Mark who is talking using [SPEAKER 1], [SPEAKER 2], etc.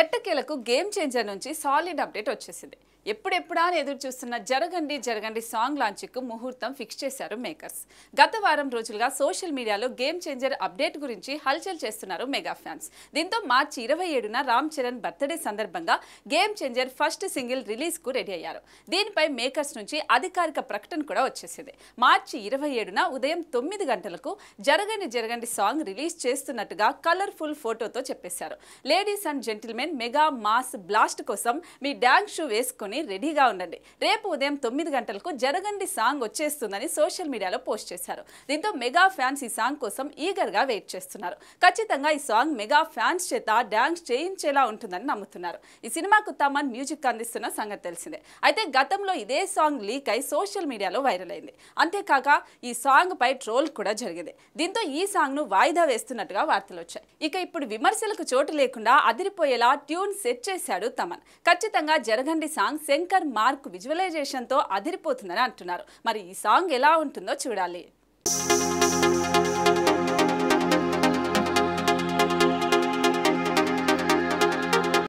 [SPEAKER 1] ఎట్టకేలకు game changer నుంచి solid update వచ్చేసింది ఎప్పుడెప్పుడా ఎదురు చూస్తున్న జరగండి జరగండి సాంగ్ లాంచ్కు ముహూర్తం ఫిక్స్ చేశారు మేకర్స్ గత వారం రోజులుగా సోషల్ మీడియాలో గేమ్ చేంజర్ అప్డేట్ గురించి హల్చల్ చేస్తున్నారు మెగా ఫ్యాన్స్ దీంతో మార్చి ఇరవై ఏడున రామ్ చరణ్ బర్త్డే సందర్భంగా గేమ్ చేంజర్ ఫస్ట్ సింగిల్ రిలీజ్కు రెడీ అయ్యారు దీనిపై మేకర్స్ నుంచి అధికారిక ప్రకటన కూడా వచ్చేసింది మార్చి ఇరవై ఏడున ఉదయం తొమ్మిది గంటలకు జరగండి జరగండి సాంగ్ రిలీజ్ చేస్తున్నట్టుగా కలర్ఫుల్ ఫోటోతో చెప్పేశారు ladies and gentlemen mega mass blast కోసం మీ డ్యాన్స్ షూ వేసుకుని రెడీగా ఉండండి రేపు ఉదయం తొమ్మిది గంటలకు జరగండి సాంగ్ వచ్చేస్తుందని సోషల్ మీడియాలో పోస్ట్ చేశారు దీంతో మెగా ఫ్యాన్స్ ఈ సాంగ్ కోసం ఈగర్గా వెయిట్ చేస్తున్నారు ఖచ్చితంగా ఈ సాంగ్ మెగా ఫ్యాన్స్ చేత డ్యాన్స్ చేయించేలా ఉంటుందని నమ్ముతున్నారు ఈ సినిమాకు తమన్ మ్యూజిక్ అందిస్తున్న సంగతి తెలిసిందే అయితే గతంలో ఇదే సాంగ్ లీక్ అయి సోషల్ మీడియాలో వైరల్ అయింది అంతేకాక ఈ సాంగ్ పై ట్రోల్ కూడా జరిగింది దీంతో ఈ సాంగ్ ను వాయిదా వేస్తున్నట్టుగా వార్తలు వచ్చాయి ఇక ఇప్పుడు విమర్శలకు చోటు లేకుండా అదిరిపోయేలా కూడా ట్యూన్ సెట్ చేశాడు తమన్ ఖచ్చితంగా జరగండి సాంగ్ శంకర్ మార్క్ విజువలైజేషన్తో అదిరిపోతుందని అంటున్నారు మరి ఈ సాంగ్ ఎలా ఉంటుందో చూడాలి